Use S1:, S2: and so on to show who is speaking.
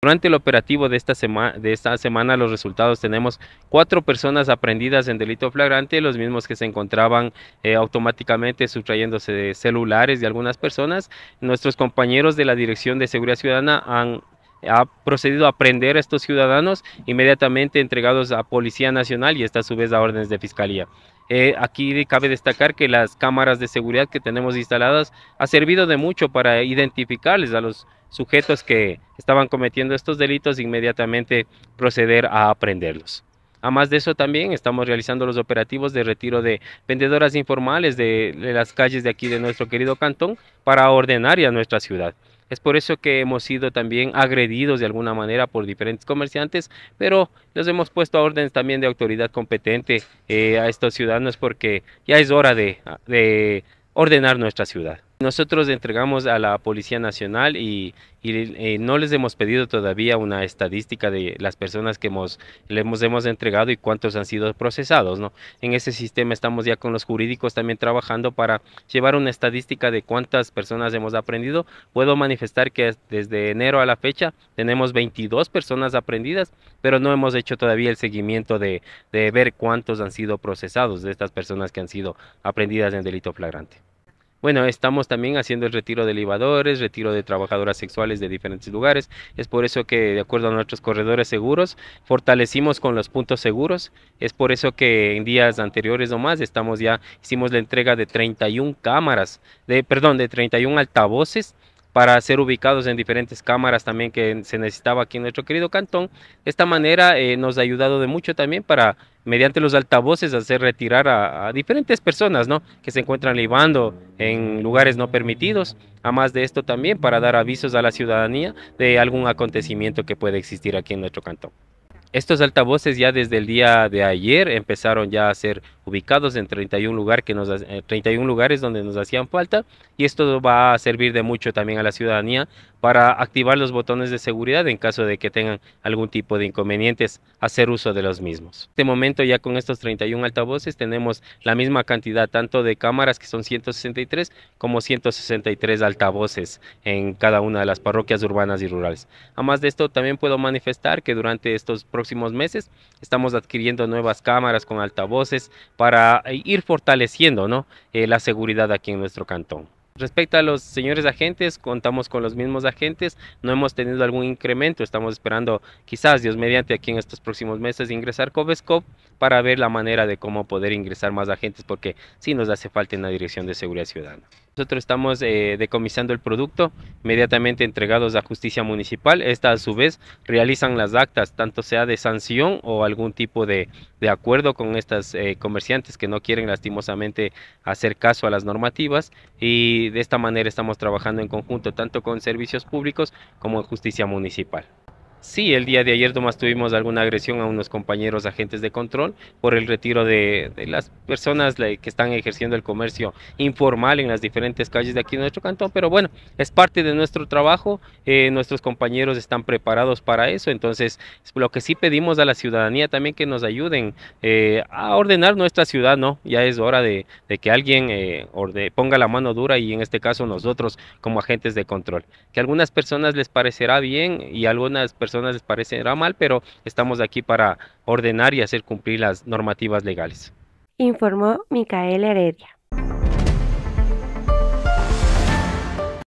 S1: Durante el operativo de esta, semana, los resultados tenemos cuatro personas aprendidas en delito flagrante, los mismos que se encontraban eh, automáticamente sustrayéndose de celulares de algunas personas. Nuestros compañeros de la Dirección de Seguridad Ciudadana han procedido a prender a estos ciudadanos inmediatamente entregados a Policía Nacional y está a su vez a órdenes de Fiscalía. Eh, aquí cabe destacar que las cámaras de seguridad que tenemos instaladas han servido de mucho para identificarles a los sujetos que estaban cometiendo estos delitos inmediatamente proceder a aprenderlos. Además de eso también estamos realizando los operativos de retiro de vendedoras informales de, las calles de aquí de nuestro querido cantón para ordenar ya nuestra ciudad. Es por eso que hemos sido también agredidos de alguna manera por diferentes comerciantes, pero los hemos puesto a órdenes también de autoridad competente eh, a estos ciudadanos porque ya es hora de ordenar nuestra ciudad. Nosotros entregamos a la Policía Nacional y, eh, no les hemos pedido todavía una estadística de las personas que hemos, les hemos, entregado y cuántos han sido procesados. ¿no? En ese sistema estamos ya con los jurídicos también trabajando para llevar una estadística de cuántas personas hemos aprendido. Puedo manifestar que desde enero a la fecha tenemos 22 personas aprendidas, pero no hemos hecho todavía el seguimiento de, de ver cuántos han sido procesados de estas personas que han sido aprendidas en delito flagrante. Bueno, estamos también haciendo el retiro de libadores, retiro de trabajadoras sexuales de diferentes lugares. Es por eso que, de acuerdo a nuestros corredores seguros, fortalecimos con los puntos seguros. Es por eso que en días anteriores o más estamos ya, hicimos la entrega de 31 cámaras, de, perdón, de 31 altavoces para ser ubicados en diferentes cámaras también que se necesitaba aquí en nuestro querido cantón. De esta manera eh, nos ha ayudado de mucho también para, mediante los altavoces, hacer retirar a, diferentes personas ¿no? que se encuentran libando en lugares no permitidos. Además de esto también para dar avisos a la ciudadanía de algún acontecimiento que puede existir aquí en nuestro cantón. Estos altavoces ya desde el día de ayer empezaron ya a ser ubicados en 31, lugar que nos, 31 eh, lugares donde nos hacían falta y esto va a servir de mucho también a la ciudadanía para activar los botones de seguridad en caso de que tengan algún tipo de inconvenientes, hacer uso de los mismos. En este momento ya con estos 31 altavoces tenemos la misma cantidad tanto de cámaras que son 163 como 163 altavoces en cada una de las parroquias urbanas y rurales. Además de esto también puedo manifestar que durante estos próximos meses estamos adquiriendo nuevas cámaras con altavoces para eh, ir fortaleciendo ¿no? Eh, la seguridad aquí en nuestro cantón. Respecto a los señores agentes, contamos con los mismos agentes, no hemos tenido algún incremento, estamos esperando quizás, Dios mediante, aquí en estos próximos meses ingresar Covescop para ver la manera de cómo poder ingresar más agentes, porque sí nos hace falta en la Dirección de Seguridad Ciudadana. Nosotros estamos eh, decomisando el producto, inmediatamente entregados a justicia municipal. Esta a su vez realizan las actas, tanto sea de sanción o algún tipo de, acuerdo con estas eh, comerciantes que no quieren lastimosamente hacer caso a las normativas. Y de esta manera estamos trabajando en conjunto tanto con servicios públicos como en justicia municipal. Sí, el día de ayer nomás tuvimos alguna agresión a unos compañeros agentes de control por el retiro de, las personas que están ejerciendo el comercio informal en las diferentes calles de aquí de nuestro cantón, pero bueno, es parte de nuestro trabajo, eh, nuestros compañeros están preparados para eso, entonces lo que sí pedimos a la ciudadanía también que nos ayuden eh, a ordenar nuestra ciudad, ¿no? Ya es hora de, que alguien eh, ponga la mano dura y en este caso nosotros como agentes de control, que a algunas personas les parecerá bien y algunas personas personas les parecerá mal, pero estamos aquí para ordenar y hacer cumplir las normativas legales. Informó Micael Heredia.